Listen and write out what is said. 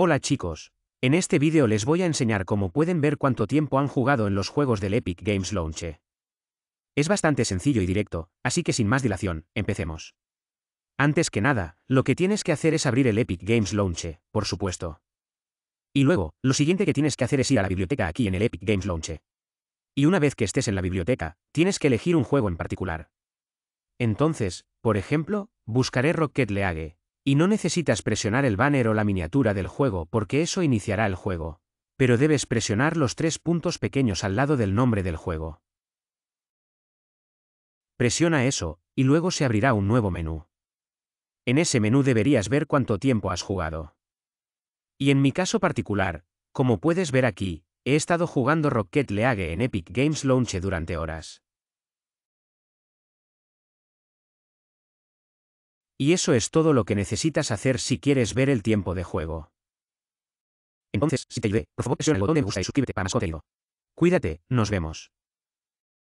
Hola chicos, en este vídeo les voy a enseñar cómo pueden ver cuánto tiempo han jugado en los juegos del Epic Games Launch. Es bastante sencillo y directo, así que sin más dilación, empecemos. Antes que nada, lo que tienes que hacer es abrir el Epic Games Launch, por supuesto. Y luego, lo siguiente que tienes que hacer es ir a la biblioteca aquí en el Epic Games Launch. Y una vez que estés en la biblioteca, tienes que elegir un juego en particular. Entonces, por ejemplo, buscaré Rocket League, y no necesitas presionar el banner o la miniatura del juego porque eso iniciará el juego, pero debes presionar los tres puntos pequeños al lado del nombre del juego. Presiona eso, y luego se abrirá un nuevo menú. En ese menú deberías ver cuánto tiempo has jugado. Y en mi caso particular, como puedes ver aquí, he estado jugando Rocket League en Epic Games Launch durante horas. Y eso es todo lo que necesitas hacer si quieres ver el tiempo de juego. Entonces, si te ayudé, por favor presiona el botón de me gusta y suscríbete para más contenido. Cuídate, nos vemos.